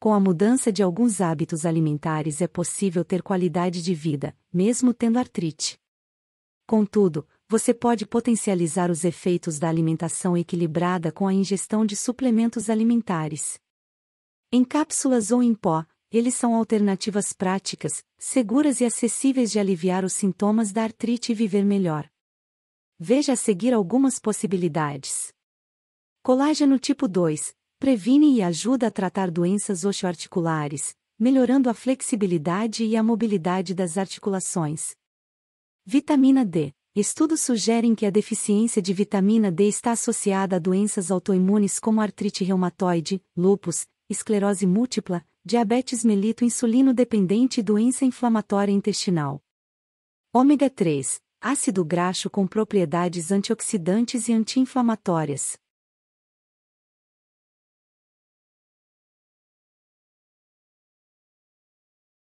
Com a mudança de alguns hábitos alimentares é possível ter qualidade de vida, mesmo tendo artrite. Contudo, você pode potencializar os efeitos da alimentação equilibrada com a ingestão de suplementos alimentares. Em cápsulas ou em pó, eles são alternativas práticas, seguras e acessíveis de aliviar os sintomas da artrite e viver melhor. Veja a seguir algumas possibilidades. Colágeno tipo 2 previne e ajuda a tratar doenças osteoarticulares, melhorando a flexibilidade e a mobilidade das articulações. Vitamina D. Estudos sugerem que a deficiência de vitamina D está associada a doenças autoimunes como artrite reumatoide, lúpus, esclerose múltipla, diabetes melito insulino dependente e doença inflamatória intestinal. Ômega 3 ácido graxo com propriedades antioxidantes e anti-inflamatórias.